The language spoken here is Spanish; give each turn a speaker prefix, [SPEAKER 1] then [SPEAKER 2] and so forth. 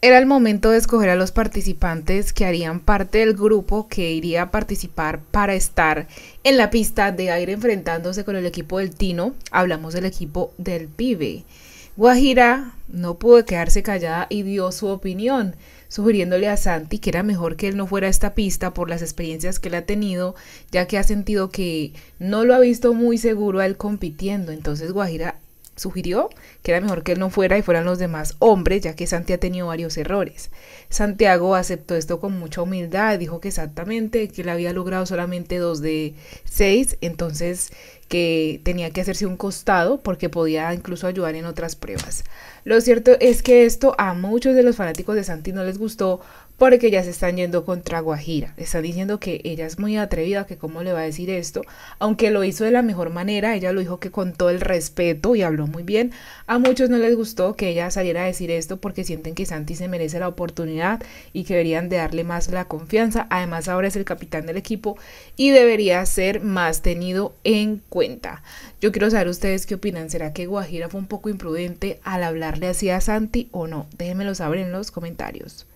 [SPEAKER 1] Era el momento de escoger a los participantes que harían parte del grupo que iría a participar para estar en la pista de aire enfrentándose con el equipo del Tino. Hablamos del equipo del Pibe. Guajira no pudo quedarse callada y dio su opinión, sugiriéndole a Santi que era mejor que él no fuera a esta pista por las experiencias que él ha tenido, ya que ha sentido que no lo ha visto muy seguro a él compitiendo. Entonces Guajira Sugirió que era mejor que él no fuera y fueran los demás hombres, ya que Santi ha tenido varios errores. Santiago aceptó esto con mucha humildad, dijo que exactamente que él había logrado solamente dos de seis, entonces que tenía que hacerse un costado porque podía incluso ayudar en otras pruebas. Lo cierto es que esto a muchos de los fanáticos de Santi no les gustó porque ya se están yendo contra Guajira. Están diciendo que ella es muy atrevida, que cómo le va a decir esto, aunque lo hizo de la mejor manera, ella lo dijo que con todo el respeto y habló muy bien. A muchos no les gustó que ella saliera a decir esto porque sienten que Santi se merece la oportunidad y que deberían de darle más la confianza. Además ahora es el capitán del equipo y debería ser más tenido en cuenta cuenta. Yo quiero saber ustedes qué opinan. ¿Será que Guajira fue un poco imprudente al hablarle así a Santi o no? Déjenmelo saber en los comentarios.